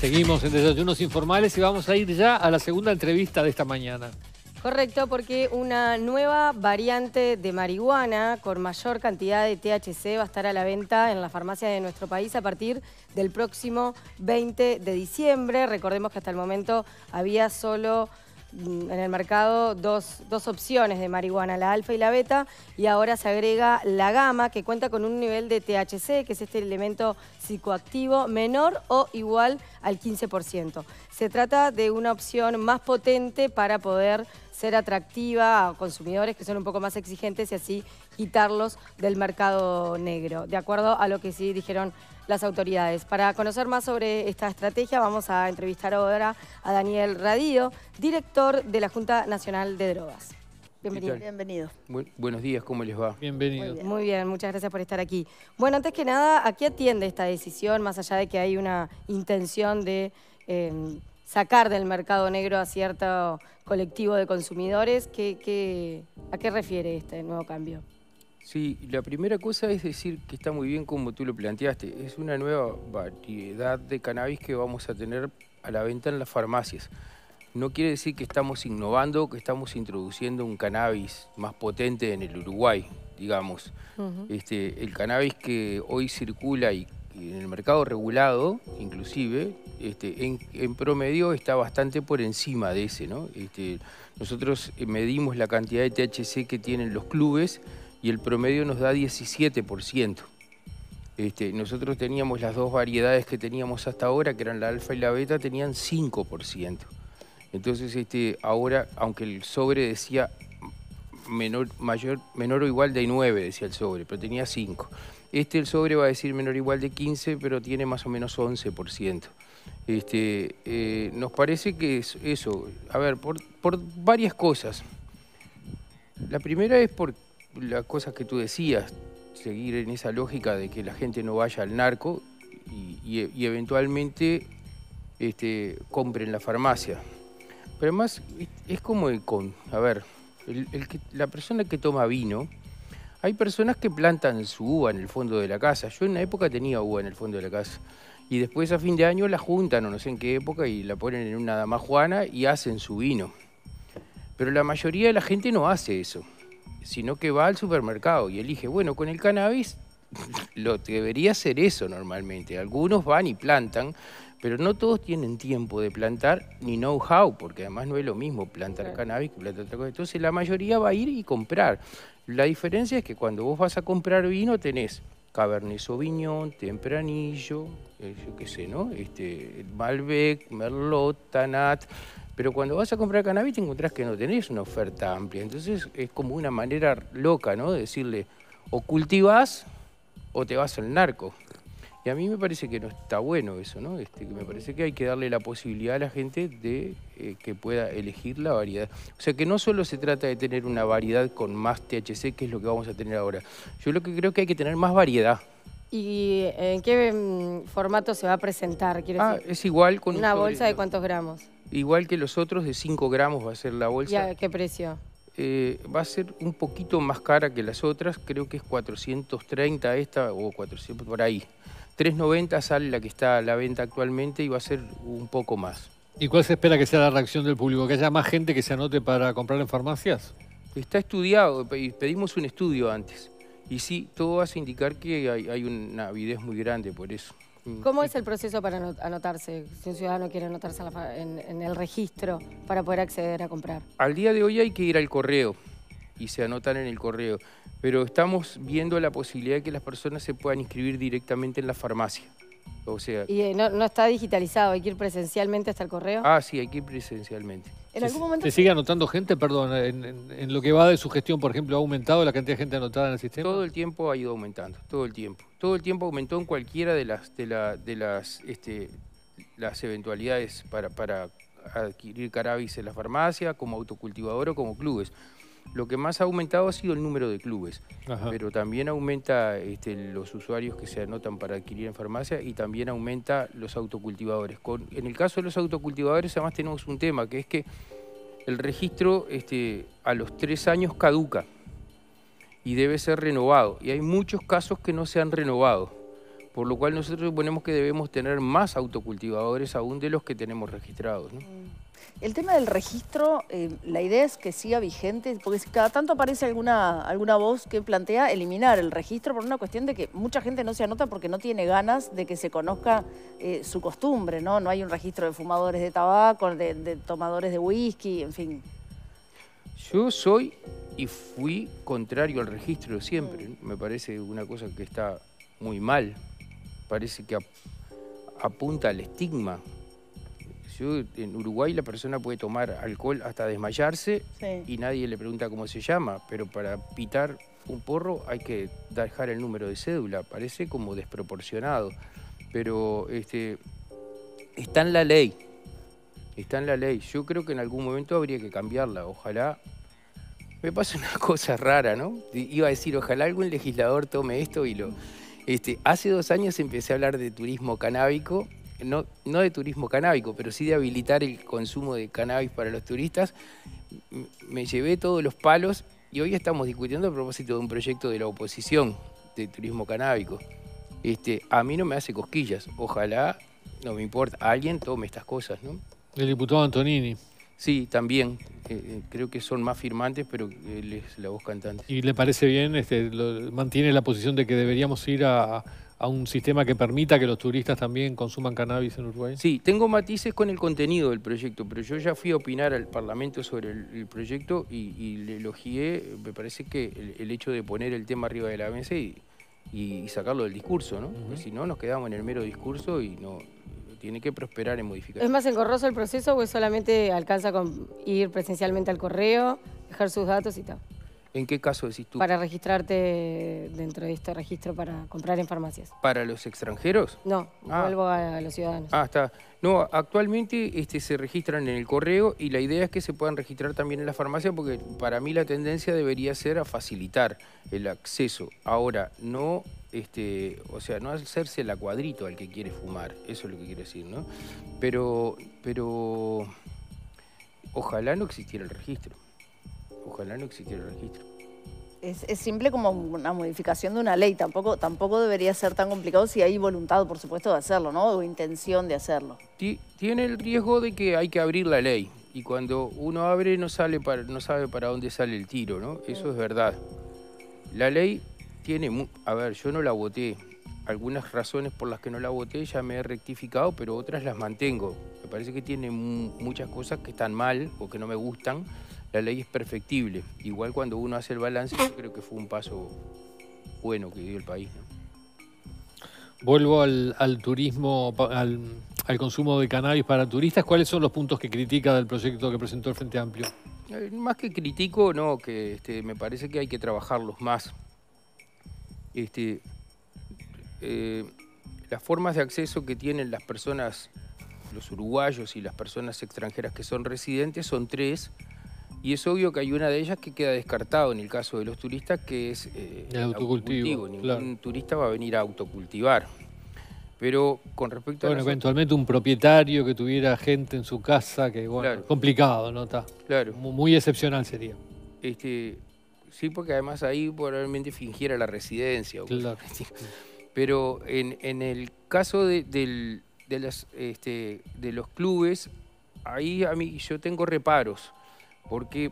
Seguimos en Desayunos Informales y vamos a ir ya a la segunda entrevista de esta mañana. Correcto, porque una nueva variante de marihuana con mayor cantidad de THC va a estar a la venta en la farmacia de nuestro país a partir del próximo 20 de diciembre. Recordemos que hasta el momento había solo Mm, en el mercado dos, opciones de marihuana, la alfa y la beta, y ahora se agrega la gama, que cuenta con un nivel de THC, que es este elemento psicoactivo, menor o igual al 15%. Se trata de una opción más potente para poder ser atractiva a consumidores que son un poco más exigentes y así quitarlos del mercado negro, de acuerdo a lo que sí dijeron las autoridades. Para conocer más sobre esta estrategia vamos a entrevistar ahora a Daniel Radío, director de la Junta Nacional de Drogas. Bienvenido. Bienvenido. buenos días, ¿cómo les va? Bienvenido. Muy bien. muchas gracias por estar aquí. Bueno, antes que nada, ¿a qué atiende esta decisión, más allá de que hay una intención de eh, sacar del mercado negro a cierto colectivo de consumidores. a qué refiere este nuevo cambio? Sí, la primera cosa es decir que está muy bien como tú lo planteaste. Es una nueva variedad de cannabis que vamos a tener a la venta en las farmacias. No quiere decir que estamos innovando, que estamos introduciendo un cannabis más potente en el Uruguay, digamos. este, el cannabis que hoy circula y en el mercado regulado, inclusive, este, en, promedio está bastante por encima de ese. ¿no? Este, nosotros eh, medimos la cantidad de THC que tienen los clubes y el promedio nos da 17%. Este, nosotros teníamos las dos variedades que teníamos hasta ahora, que eran la alfa y la beta, tenían 5%. Entonces, ahora, aunque el sobre decía menor, mayor, menor o igual de 9, decía el sobre, pero tenía 5. Este el sobre va a decir menor o igual de 15, pero tiene más o menos 11%. Este, eh, nos parece que es eso, a ver, por, varias cosas. La primera es por las cosas que tú decías, seguir en esa lógica de que la gente no vaya al narco y, eventualmente este, compren la farmacia. Pero además es como el con, a ver, el que, la persona que toma vino, hay personas que plantan su uva en el fondo de la casa. Yo en una época tenía uva en el fondo de la casa. Y después a fin de año la juntan, o no sé en qué época, y la ponen en una dama y hacen su vino. Pero la mayoría de la gente no hace eso, sino que va al supermercado y elige, bueno, con el cannabis lo debería ser eso normalmente. Algunos van y plantan pero no todos tienen tiempo de plantar ni know-how, porque además no es lo mismo plantar cannabis que plantar otra cosa. Entonces la mayoría va a ir y comprar. La diferencia es que cuando vos vas a comprar vino tenés Cabernet Sauvignon, Tempranillo, eh, yo qué sé, ¿no? Este, Malbec, Merlot, Tanat. Pero cuando vas a comprar cannabis te encontrás que no tenés una oferta amplia. Entonces es como una manera loca, ¿no? De decirle, o cultivas o te vas al narco a mí me parece que no está bueno eso, ¿no? Este, que me parece que hay que darle la posibilidad a la gente de eh, que pueda elegir la variedad. O sea, que no solo se trata de tener una variedad con más THC, que es lo que vamos a tener ahora. Yo lo que creo que hay que tener más variedad. ¿Y en qué mm, formato se va a presentar? Quiero ah, es igual con... ¿Una bolsa de cuántos gramos? Igual que los otros, de 5 gramos va a ser la bolsa. ¿Y qué precio? Eh, va a ser un poquito más cara que las otras, creo que es 430 esta o 400 por ahí. 3.90 sale la que está a la venta actualmente y va a ser un poco más. ¿Y cuál se espera que sea la reacción del público? ¿Que haya más gente que se anote para comprar en farmacias? Está estudiado, pedimos un estudio antes. Y sí, todo a indicar que hay, una avidez muy grande por eso. ¿Cómo es el proceso para anotarse, si un ciudadano quiere anotarse en el registro para poder acceder a comprar? Al día de hoy hay que ir al correo y se anotan en el correo. Pero estamos viendo la posibilidad de que las personas se puedan inscribir directamente en la farmacia. O sea, ¿Y eh, no, está digitalizado? ¿Hay que ir presencialmente hasta el correo? Ah, sí, hay que ir presencialmente. ¿Se sigue anotando gente, perdón? En, lo que va de su gestión, por ejemplo, ¿ha aumentado la cantidad de gente anotada en el sistema? Todo el tiempo ha ido aumentando, todo el tiempo. Todo el tiempo aumentó en cualquiera de las, de, las, este, las eventualidades para, para adquirir cannabis en la farmacia, como autocultivador o como clubes. Lo que más ha aumentado ha sido el número de clubes, pero también aumenta este, los usuarios que se anotan para adquirir en farmacia y también aumenta los autocultivadores. en el caso de los autocultivadores, además tenemos un tema, que es que el registro este, a los tres años caduca y debe ser renovado. Y hay muchos casos que no se han renovado por lo cual nosotros suponemos que debemos tener más autocultivadores aún de los que tenemos registrados. Eh, el tema del registro, eh, la idea es que siga vigente, porque cada tanto aparece alguna, alguna voz que plantea eliminar el registro por una cuestión de que mucha gente no se anota porque no tiene ganas de que se conozca eh, su costumbre, ¿no? No hay un registro de fumadores de tabaco, de, tomadores de whisky, en fin. Yo soy y fui contrario al registro siempre. Mm. Me parece una cosa que está muy mal parece que apunta al estigma. en Uruguay la persona puede tomar alcohol hasta desmayarse y nadie le pregunta cómo se llama, pero para pitar un porro hay que dejar el número de cédula, parece como desproporcionado, pero este, está en la ley, está en la ley. Yo creo que en algún momento habría que cambiarla, ojalá. Me pasa una cosa rara, ¿no? Iba a decir, ojalá algún legislador tome esto y lo este, hace dos años empecé a hablar de turismo canábico, no, no de turismo canábico, pero sí de habilitar el consumo de cannabis para los turistas. Me llevé todos los palos y hoy estamos discutiendo a propósito de un proyecto de la oposición de turismo canábico. Este, a mí no me hace cosquillas. Ojalá, no me importa, alguien tome estas cosas, ¿no? El diputado Antonini. Sí, también. Eh, eh, creo que son más firmantes, pero él eh, es la voz cantante. ¿Y le parece bien? Este, ¿Mantiene la posición de que deberíamos ir a, un sistema que permita que los turistas también consuman cannabis en Uruguay? Sí, tengo matices con el contenido del proyecto, pero yo ya fui a opinar al Parlamento sobre el, proyecto y, y, le elogié, me parece que el, hecho de poner el tema arriba de la mesa y, sacarlo del discurso, ¿no? si no, nos quedamos en el mero discurso y no, tiene que prosperar en modificar. ¿Es más engorroso el proceso o solamente alcanza con ir presencialmente al correo, dejar sus datos y tal? ¿En qué caso decís tú? Para registrarte dentro de este registro para comprar en farmacias. ¿Para los extranjeros? No, ah. vuelvo a, los ciudadanos. Ah, está. No, actualmente este, se registran en el correo y la idea es que se puedan registrar también en la farmacia porque para mí la tendencia debería ser a facilitar el acceso. Ahora, no este, o sea, no hacerse el acuadrito al que quiere fumar, eso es lo que quiero decir, ¿no? Pero, pero ojalá no existiera el registro ojalá no existiera el registro. Es, simple como una modificación de una ley, tampoco, tampoco debería ser tan complicado si hay voluntad, por supuesto, de hacerlo, ¿no? O intención de hacerlo. tiene el riesgo de que hay que abrir la ley y cuando uno abre no, sale para, no sabe para dónde sale el tiro, ¿no? Eso es verdad. La ley tiene... A ver, yo no la voté. Algunas razones por las que no la voté ya me he rectificado, pero otras las mantengo. Me parece que tiene muchas cosas que están mal o que no me gustan la ley es perfectible. Igual cuando uno hace el balance, yo creo que fue un paso bueno que dio el país. Vuelvo al, turismo, al, consumo de cannabis para turistas. ¿Cuáles son los puntos que critica del proyecto que presentó el Frente Amplio? Eh, más que critico, no, que este, me parece que hay que trabajarlos más. Este, eh, las formas de acceso que tienen las personas, los uruguayos y las personas extranjeras que son residentes, son tres y es obvio que hay una de ellas que queda descartado en el caso de los turistas, que es eh, el, autocultivo. Ningún turista va a venir a autocultivar. Pero con respecto a... Bueno, eventualmente un propietario que tuviera gente en su casa, que bueno, complicado, ¿no? claro. Muy, excepcional sería. Este, sí, porque además ahí probablemente fingiera la residencia. Claro. Pero en, el caso de, las, este, de los clubes, ahí a mí yo tengo reparos porque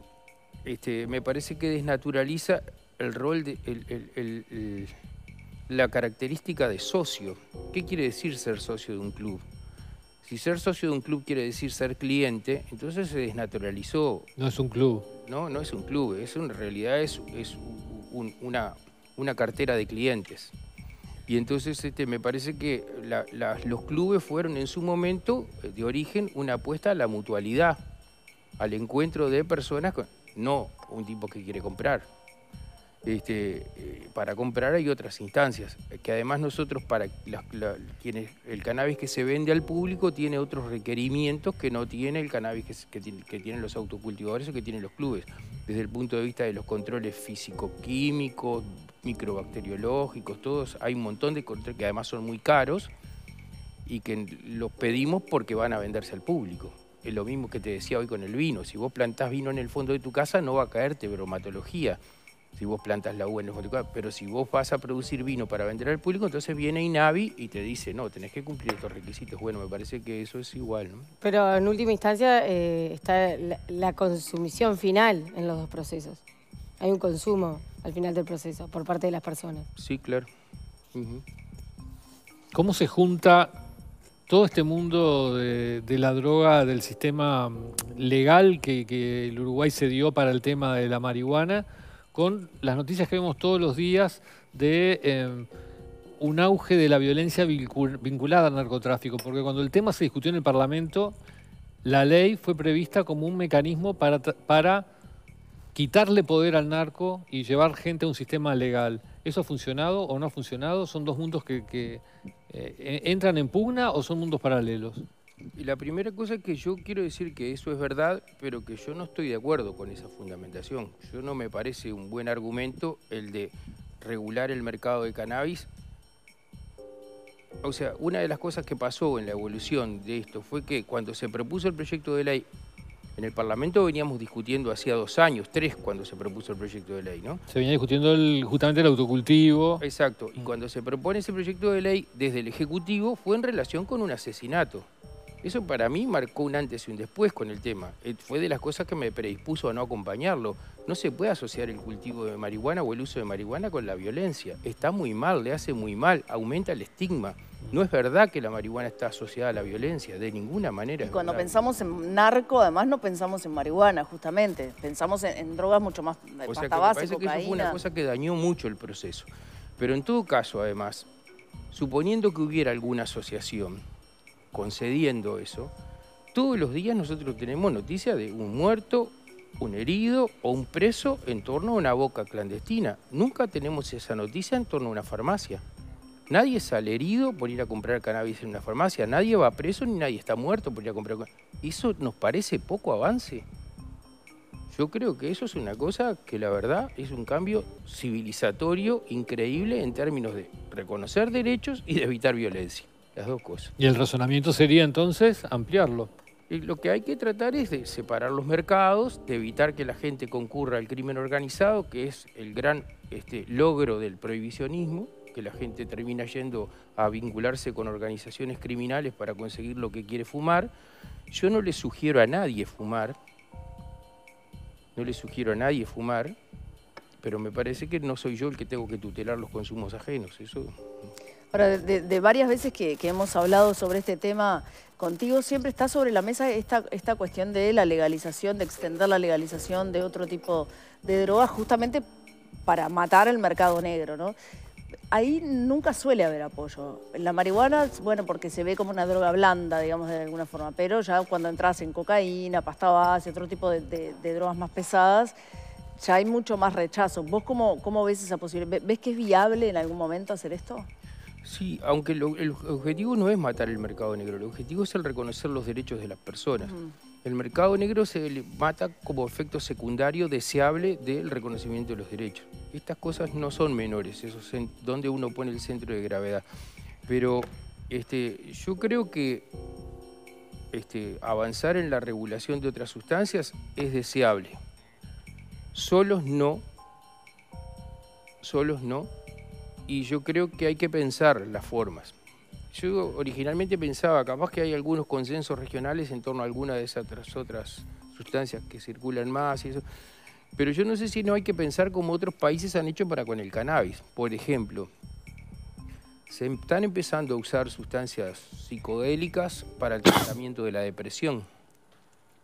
este, me parece que desnaturaliza el rol de la característica de socio. ¿Qué quiere decir ser socio de un club? Si ser socio de un club quiere decir ser cliente, entonces se desnaturalizó. No es un club. No, no es un club. Es en realidad es, una, cartera de clientes. Y entonces este, me parece que los clubes fueron en su momento eh, de origen una apuesta a la mutualidad al encuentro de personas, no un tipo que quiere comprar. Este, eh, para comprar hay otras instancias, que además nosotros, para quienes, el cannabis que se vende al público tiene otros requerimientos que no tiene el cannabis que, tienen los autocultivadores o que tienen los clubes, desde el punto de vista de los controles físico-químicos, microbacteriológicos, todos, hay un montón de controles que además son muy caros y que los pedimos porque van a venderse al público es lo mismo que te decía hoy con el vino. Si vos plantás vino en el fondo de tu casa, no va a caerte bromatología. Si vos plantas la uva en el fondo de tu casa. Pero si vos vas a producir vino para vender al público, entonces viene INAVI y te dice, no, tenés que cumplir estos requisitos. Bueno, me parece que eso es igual, Pero en última instancia eh, está la, consumición final en los dos procesos. Hay un consumo al final del proceso por parte de las personas. Sí, claro. ¿Cómo se junta todo este mundo de, la droga, del sistema mm, legal que, el Uruguay se dio para el tema de la marihuana, con las noticias que vemos todos los días de em, un auge de la violencia vinculada al narcotráfico, porque cuando el tema se discutió en el Parlamento, la ley fue prevista como un mecanismo para quitarle poder al narco y llevar gente a un sistema legal. ¿Eso ha funcionado o no ha funcionado? ¿Son dos mundos que, eh, entran en pugna o son mundos paralelos? Y la primera cosa que yo quiero decir que eso es verdad, pero que yo no estoy de acuerdo con esa fundamentación. Yo no me parece un buen argumento el de regular el mercado de cannabis. O sea, una de las cosas que pasó en la evolución de esto fue que cuando se propuso el proyecto de ley en el Parlamento veníamos discutiendo hacía dos años, tres, cuando se propuso el proyecto de ley, ¿no? Se venía discutiendo justamente el autocultivo. Exacto, y cuando se propone ese proyecto de ley desde el Ejecutivo fue en relación con un asesinato. Eso para mí marcó un antes y un después con el tema. Eh, fue de las cosas que me predispuso a no acompañarlo. No se puede asociar el cultivo de marihuana o el uso de marihuana con la violencia. Está muy mal, le hace muy mal, aumenta el estigma. No es verdad que la marihuana está asociada a la violencia, de ninguna manera. Y cuando pensamos en narco, además no pensamos en marihuana, justamente. Pensamos en, drogas mucho más o sea, que que eso fue una cosa que dañó mucho el proceso. Pero en todo caso, además, suponiendo que hubiera alguna asociación concediendo eso, todos los días nosotros tenemos noticia de un muerto, un herido o un preso en torno a una boca clandestina. Nunca tenemos esa noticia en torno a una farmacia. Nadie sale herido por ir a comprar cannabis en una farmacia, nadie va preso ni nadie está muerto por ir a comprar. cannabis. ¿Eso nos parece poco avance? Yo creo que eso es una cosa que la verdad es un cambio civilizatorio increíble en términos de reconocer derechos y de evitar violencia, las dos cosas. ¿Y el razonamiento sería entonces ampliarlo? lo que hay que tratar es de separar los mercados, de evitar que la gente concurra al crimen organizado, que es el gran este, logro del prohibicionismo, que la gente termina yendo a vincularse con organizaciones criminales para conseguir lo que quiere fumar. Yo no le sugiero a nadie fumar, no le sugiero a nadie fumar, pero me parece que no soy yo el que tengo que tutelar los consumos ajenos. Ahora, de, varias veces que, hemos hablado sobre este tema contigo, siempre está sobre la mesa esta, esta cuestión de la legalización, de extender la legalización de otro tipo de drogas, justamente para matar el mercado negro, ¿no? ahí nunca suele haber apoyo. La marihuana, bueno, porque se ve como una droga blanda, digamos, de alguna forma, pero ya cuando entras en cocaína, pasta base, otro tipo de, drogas más pesadas, ya hay mucho más rechazo. ¿Vos cómo, cómo ves esa posibilidad? ¿Ves que es viable en algún momento hacer esto? Sí, aunque el objetivo no es matar el mercado negro, el objetivo es el reconocer los derechos de las personas. El mercado negro se mata como efecto secundario deseable del reconocimiento de los derechos. Estas cosas no son menores, eso es donde uno pone el centro de gravedad. Pero este, yo creo que este, avanzar en la regulación de otras sustancias es deseable. Solos no, solos no, y yo creo que hay que pensar las formas. Yo originalmente pensaba, capaz que hay algunos consensos regionales en torno a alguna de esas otras sustancias que circulan más y eso. Pero yo no sé si no hay que pensar como otros países han hecho para con el cannabis. Por ejemplo, se están empezando a usar sustancias psicodélicas para el tratamiento de la depresión.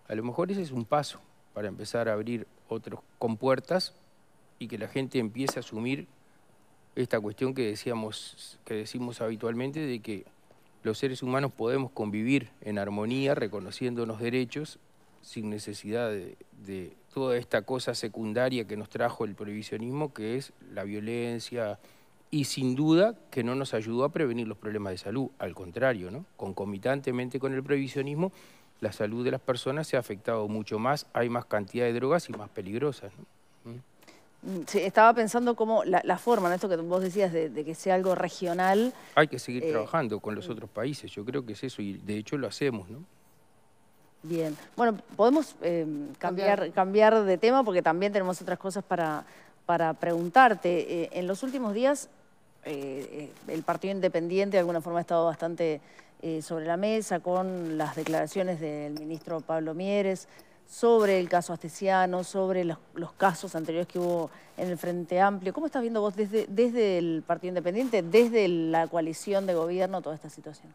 A lo mejor ese es un paso para empezar a abrir otras compuertas y que la gente empiece a asumir esta cuestión que, decíamos, que decimos habitualmente de que los seres humanos podemos convivir en armonía, reconociéndonos derechos, sin necesidad de, toda esta cosa secundaria que nos trajo el prohibicionismo, que es la violencia, y sin duda que no nos ayudó a prevenir los problemas de salud, al contrario, ¿no? concomitantemente con el prohibicionismo, la salud de las personas se ha afectado mucho más, hay más cantidad de drogas y más peligrosas. ¿Mm? estaba pensando cómo la, forma, ¿no? esto que vos decías de, que sea algo regional. Hay que seguir eh, trabajando con los mm. otros países, yo creo que es eso, y de hecho lo hacemos, ¿no? Bien, bueno, podemos eh, cambiar, cambiar de tema porque también tenemos otras cosas para, para preguntarte. Eh, en los últimos días el Partido Independiente de alguna forma ha estado bastante sobre la mesa con las declaraciones del ministro Pablo Mieres, sobre el caso Astesiano, sobre los, casos anteriores que hubo en el Frente Amplio. ¿Cómo estás viendo vos desde, el Partido Independiente, desde la coalición de gobierno, toda esta situación?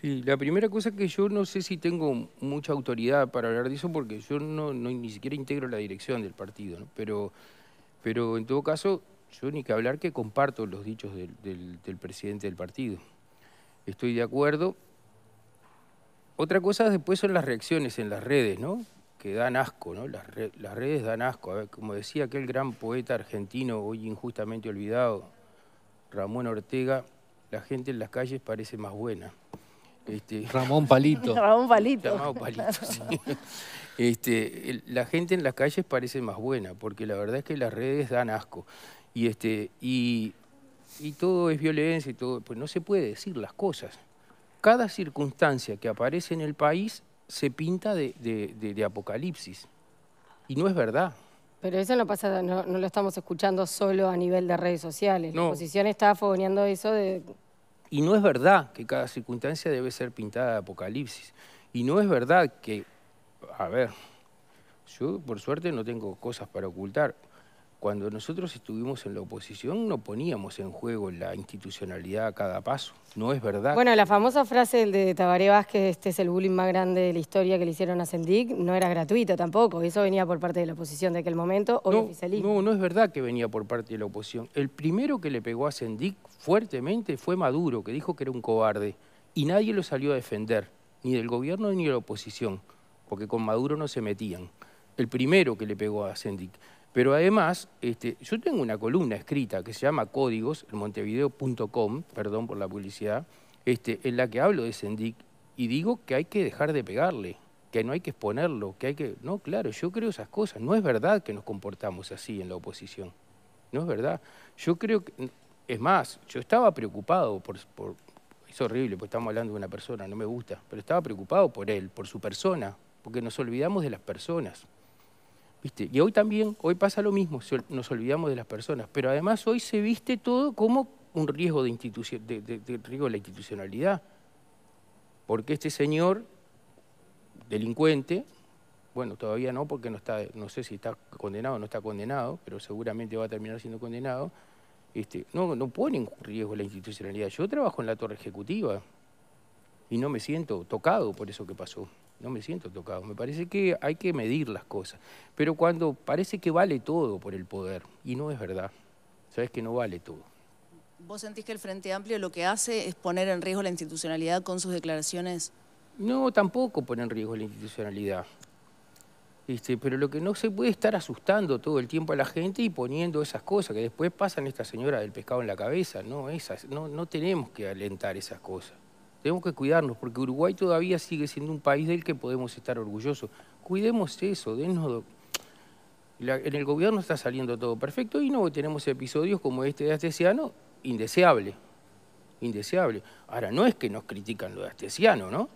Sí, la primera cosa que yo no sé si tengo mucha autoridad para hablar de eso, porque yo ni siquiera integro la dirección del partido, ¿no? pero, pero en todo caso, yo ni que hablar que comparto los dichos del, del presidente del partido. Estoy de acuerdo. Otra cosa después son las reacciones en las redes, ¿no? que dan asco, ¿no? Las, redes dan asco. como decía aquel gran poeta argentino, hoy injustamente olvidado, Ramón Ortega, la gente en las calles parece más buena. Este, Ramón Palito. Ramón Palito. Este, la gente en las calles parece más buena, porque la verdad es que las redes dan asco. Y, este, y, todo es violencia y todo. Pues no se puede decir las cosas. Cada circunstancia que aparece en el país se pinta de, apocalipsis. Y no es verdad. Pero eso no pasa, no, lo estamos escuchando solo a nivel de redes sociales. La oposición está afogoneando eso de... Y no es verdad que cada circunstancia debe ser pintada de apocalipsis. Y no es verdad que, a ver, yo por suerte no tengo cosas para ocultar. Cuando nosotros estuvimos en la oposición no poníamos en juego la institucionalidad a cada paso. No es verdad. Bueno, la famosa frase de Tabaré Vázquez, este es el bullying más grande de la historia que le hicieron a Sendic, no era gratuita tampoco. Eso venía por parte de la oposición de aquel momento, o no, No, no es verdad que venía por parte de la oposición. El primero que le pegó a Sendic fuertemente fue Maduro, que dijo que era un cobarde. Y nadie lo salió a defender, ni del gobierno ni de la oposición, porque con Maduro no se metían. El primero que le pegó a Sendic. Pero además, este, yo tengo una columna escrita que se llama Códigos, en montevideo.com, perdón por la publicidad, este, en la que hablo de Sendic y digo que hay que dejar de pegarle, que no hay que exponerlo, que hay que... No, claro, yo creo esas cosas. No es verdad que nos comportamos así en la oposición. No es verdad. Yo creo que... Es más, yo estaba preocupado por... por... Es horrible, porque estamos hablando de una persona, no me gusta, pero estaba preocupado por él, por su persona, porque nos olvidamos de las personas. Y hoy también, hoy pasa lo mismo, nos olvidamos de las personas, pero además hoy se viste todo como un riesgo de, riesgo de la institucionalidad, porque este señor delincuente, bueno, todavía no, porque no, está, no sé si está condenado o no está condenado, pero seguramente va a terminar siendo condenado, este, no, no pone en riesgo la institucionalidad. Yo trabajo en la torre ejecutiva y no me siento tocado por eso que pasó no me siento tocado. Me parece que hay que medir las cosas. Pero cuando parece que vale todo por el poder, y no es verdad, sabes que no vale todo. ¿Vos sentís que el Frente Amplio lo que hace es poner en riesgo la institucionalidad con sus declaraciones? No, tampoco pone en riesgo la institucionalidad. Este, pero lo que no se puede estar asustando todo el tiempo a la gente y poniendo esas cosas que después pasan esta señora del pescado en la cabeza. No, esas, no, no tenemos que alentar esas cosas. Tenemos que cuidarnos porque Uruguay todavía sigue siendo un país del que podemos estar orgullosos. Cuidemos eso, denos... en el gobierno está saliendo todo perfecto y no tenemos episodios como este de Astesiano, indeseable. Indeseable. Ahora, no es que nos critican lo de Astesiano, ¿no?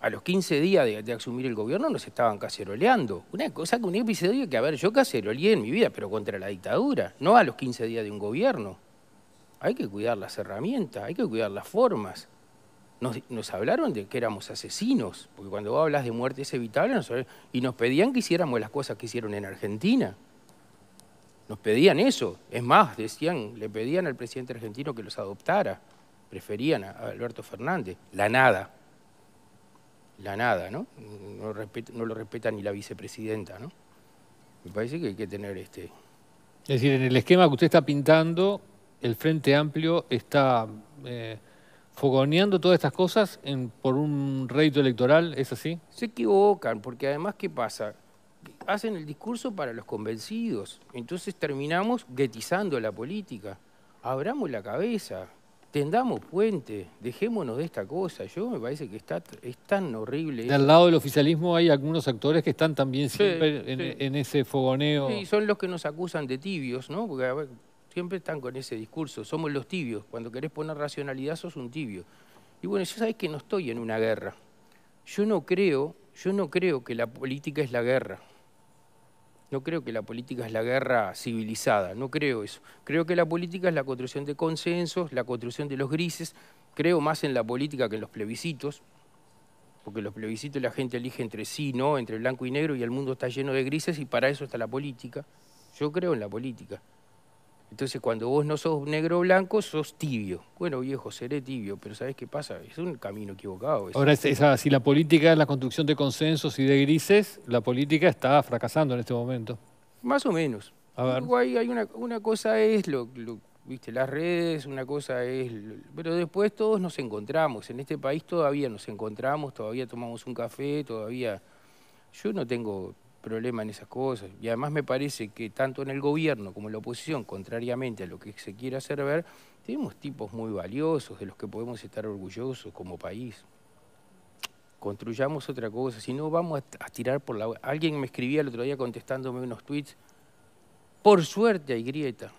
A los 15 días de, de asumir el gobierno nos estaban caceroleando. Una cosa que un episodio que, a ver, yo caceroleé en mi vida, pero contra la dictadura, no a los 15 días de un gobierno. Hay que cuidar las herramientas, hay que cuidar las formas. Nos, hablaron de que éramos asesinos, porque cuando hablas de muerte es evitable, y nos pedían que hiciéramos las cosas que hicieron en Argentina. Nos pedían eso. Es más, decían, le pedían al presidente argentino que los adoptara. Preferían a Alberto Fernández. La nada. La nada, ¿no? No, lo respeta ni la vicepresidenta, ¿no? Me parece que hay que tener este... Es decir, en el esquema que usted está pintando, el Frente Amplio está... Eh, fogoneando todas estas cosas en, por un rédito electoral, ¿es así? Se equivocan, porque además, ¿qué pasa? Hacen el discurso para los convencidos, entonces terminamos guetizando la política. Abramos la cabeza, tendamos puente, dejémonos de esta cosa. Yo me parece que está, es tan horrible. Del lado del oficialismo hay algunos actores que están también siempre en, ese fogoneo. Sí, son los que nos acusan de tibios, ¿no? Porque Siempre están con ese discurso, somos los tibios, cuando querés poner racionalidad sos un tibio. Y bueno, yo sabés que no estoy en una guerra. Yo no creo, yo no creo que la política es la guerra. No creo que la política es la guerra civilizada, no creo eso. Creo que la política es la construcción de consensos, la construcción de los grises. Creo más en la política que en los plebiscitos, porque los plebiscitos la gente elige entre sí, ¿no? Entre blanco y negro y el mundo está lleno de grises y para eso está la política. Yo creo en la política. Entonces, cuando vos no sos negro blanco, sos tibio. Bueno, viejo, seré tibio, pero ¿sabés qué pasa? Es un camino equivocado. Ahora, este. si la política es la construcción de consensos y de grises, la política está fracasando en este momento. Más o menos. hay una, cosa es viste las redes, una cosa es... Pero después todos nos encontramos, en este país todavía nos encontramos, todavía tomamos un café, todavía... Yo no tengo problema en esas cosas. Y además me parece que tanto en el gobierno como en la oposición, contrariamente a lo que se quiere hacer ver, tenemos tipos muy valiosos de los que podemos estar orgullosos como país. Construyamos otra cosa, si no vamos a tirar por la... Alguien me escribía el otro día contestándome unos tweets, por suerte hay grieta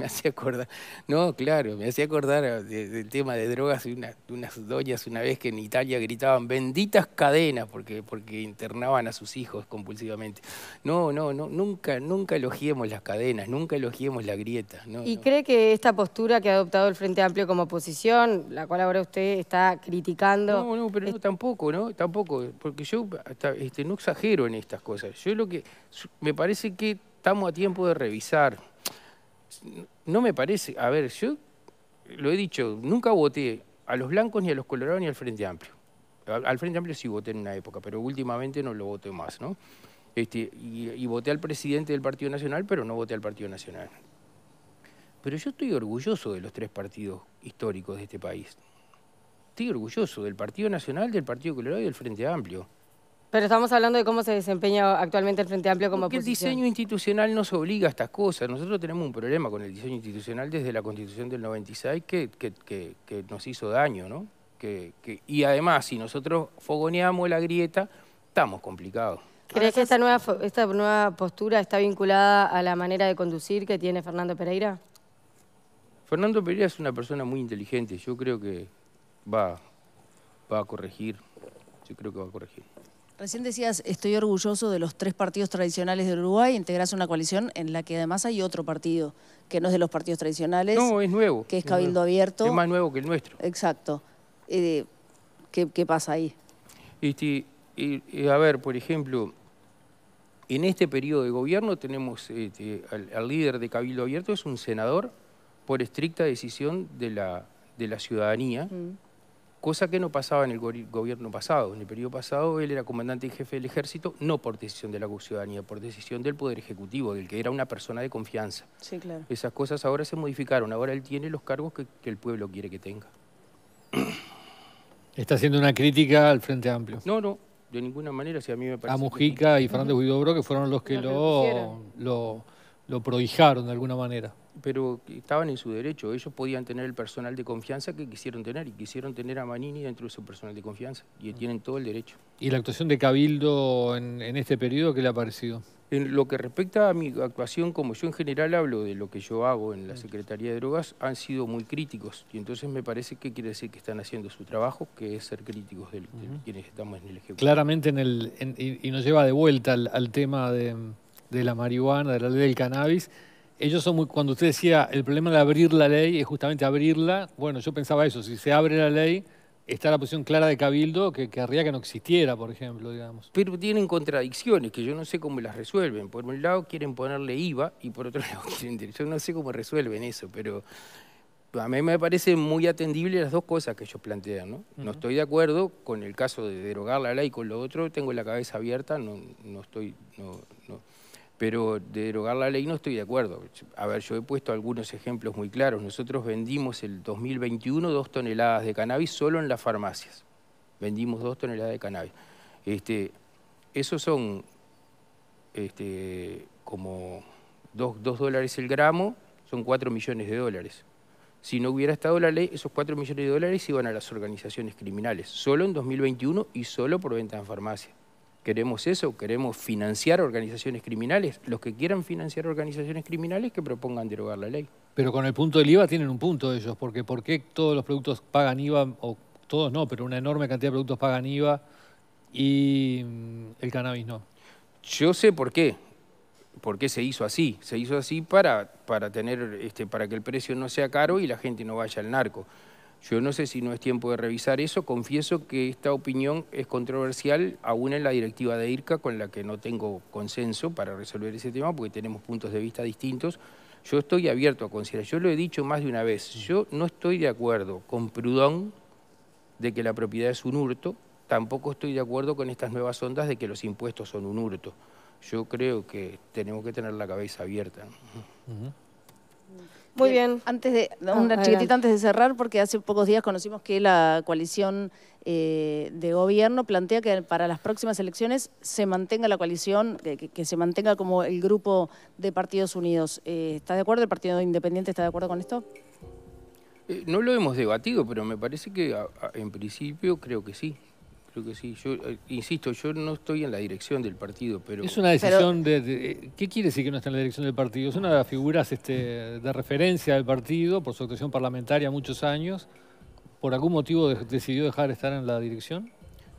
me hacía acordar. No, claro, me hacía acordar ah, del tema de drogas de, unas doñas una vez que en Italia gritaban benditas cadenas porque, porque internaban a sus hijos compulsivamente. No, no, no, nunca, nunca elogiemos las cadenas, nunca elogiemos la grieta. ¿Y cree que esta postura que ha adoptado el Frente Amplio como oposición, la cual ahora usted está criticando? No, no, pero tampoco, ¿no? Tampoco, porque yo este, no exagero en estas cosas. Yo lo que, me parece que estamos a tiempo de revisar no me parece, a ver, yo lo he dicho, nunca voté a los blancos ni a los colorados ni al Frente Amplio. Al Frente Amplio sí voté en una época, pero últimamente no lo voté más, ¿no? Este, y, voté al presidente del Partido Nacional, pero no voté al Partido Nacional. Pero yo estoy orgulloso de los tres partidos históricos de este país. Estoy orgulloso del Partido Nacional, del Partido Colorado y del Frente Amplio. Pero estamos hablando de cómo se desempeña actualmente el Frente Amplio como Porque el diseño institucional nos obliga a estas cosas. Nosotros tenemos un problema con el diseño institucional desde la Constitución del 96 que, nos hizo daño, ¿no? y además, si nosotros fogoneamos la grieta, estamos complicados. ¿Crees que esta nueva, postura está vinculada a la manera de conducir que tiene Fernando Pereira? Fernando Pereira es una persona muy inteligente. Yo creo que va, va a corregir. Yo creo que va a corregir. Recién decías, estoy orgulloso de los tres partidos tradicionales de Uruguay, integrás una coalición en la que además hay otro partido, que no es de los partidos tradicionales. No, es nuevo. Que es Cabildo Abierto. Es más nuevo que el nuestro. Exacto. Eh, ¿qué, pasa ahí? Este, a ver, por ejemplo, en este periodo de gobierno tenemos este, al, líder de Cabildo Abierto, es un senador por estricta decisión de la, de la ciudadanía. Mm cosa que no pasaba en el gobierno pasado. En el periodo pasado él era comandante y jefe del ejército, no por decisión de la ciudadanía, por decisión del Poder Ejecutivo, del que era una persona de confianza. Sí, claro. Esas cosas ahora se modificaron, ahora él tiene los cargos que, el pueblo quiere que tenga. ¿Está haciendo una crítica al Frente Amplio? No, no, de ninguna manera, si a mí me parece... A Mujica y Fernández Huidobro, que fueron los que lo, lo, lo, lo de alguna manera pero estaban en su derecho. Ellos podían tener el personal de confianza que quisieron tener y quisieron tener a Manini dentro de su personal de confianza y tienen todo el derecho. ¿Y la actuación de Cabildo en, este periodo qué le ha parecido? En lo que respecta a mi actuación, como yo en general hablo de lo que yo hago en la Secretaría de Drogas, han sido muy críticos. Y entonces me parece que quiere decir que están haciendo su trabajo, que es ser críticos de, quienes estamos en el Ejecutivo. Claramente, en el, y, nos lleva de vuelta al, tema de, de la marihuana, de la ley del cannabis ellos son muy, cuando usted decía el problema de abrir la ley es justamente abrirla, bueno, yo pensaba eso, si se abre la ley está la posición clara de Cabildo que querría que no existiera, por ejemplo, digamos. Pero tienen contradicciones que yo no sé cómo las resuelven. Por un lado quieren ponerle IVA y por otro lado quieren... Yo no sé cómo resuelven eso, pero a mí me parece muy atendible las dos cosas que ellos plantean. ¿no? no estoy de acuerdo con el caso de derogar la ley con lo otro, tengo la cabeza abierta, no, no estoy... No, no pero de derogar la ley no estoy de acuerdo. A ver, yo he puesto algunos ejemplos muy claros. Nosotros vendimos el 2021 dos toneladas de cannabis solo en las farmacias. Vendimos dos toneladas de cannabis. Este, esos son este, como dos dólares el gramo, son cuatro millones de dólares. Si no hubiera estado la ley, esos cuatro millones de dólares iban a las organizaciones criminales, solo en 2021 y solo por venta en farmacias. ¿Queremos eso? ¿Queremos financiar organizaciones criminales? Los que quieran financiar organizaciones criminales que propongan derogar la ley. Pero con el punto del IVA tienen un punto ellos, porque ¿por qué todos los productos pagan IVA, o todos no, pero una enorme cantidad de productos pagan IVA y mm, el cannabis no? Yo sé por qué. ¿Por qué se hizo así? Se hizo así para, para, tener, este, para que el precio no sea caro y la gente no vaya al narco. Yo no sé si no es tiempo de revisar eso. Confieso que esta opinión es controversial, aún en la directiva de IRCA, con la que no tengo consenso para resolver ese tema, porque tenemos puntos de vista distintos. Yo estoy abierto a considerar, yo lo he dicho más de una vez, yo no estoy de acuerdo con Prudón de que la propiedad es un hurto, tampoco estoy de acuerdo con estas nuevas ondas de que los impuestos son un hurto. Yo creo que tenemos que tener la cabeza abierta. Muy bien. Antes de, una chiquitita antes de cerrar, porque hace pocos días conocimos que la coalición eh, de gobierno plantea que para las próximas elecciones se mantenga la coalición, que, se mantenga como el grupo de partidos unidos. Eh, ¿Estás de acuerdo? ¿El Partido Independiente está de acuerdo con esto? Eh, no lo hemos debatido, pero me parece que en principio creo que sí. Creo que sí. Yo eh, insisto, yo no estoy en la dirección del partido, pero... Es una decisión de, eh, ¿Qué quiere decir que no está en la dirección del partido? Es una de las figuras este, de referencia del partido por su actuación parlamentaria muchos años. ¿Por algún motivo decidió dejar de estar en la dirección?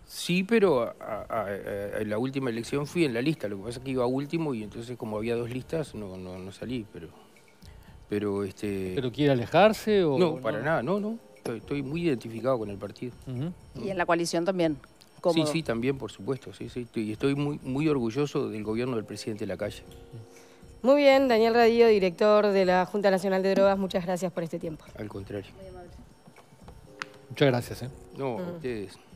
Sí, pero eh, en la última elección fui en la lista. Lo que pasa es que iba último y entonces como había dos listas no, no, salí, pero... Pero, este... ¿Pero quiere alejarse o...? No, para nada, no, no. Estoy, muy identificado con el partido. Y en la coalición también. Sí, sí, también, por supuesto. Sí, sí. Y estoy muy, muy orgulloso del gobierno del presidente de la calle. Muy bien, Daniel Radío, director de la Junta Nacional de Drogas, muchas gracias por este tiempo. Al contrario. Muchas gracias. ¿eh? No, a mm. ustedes.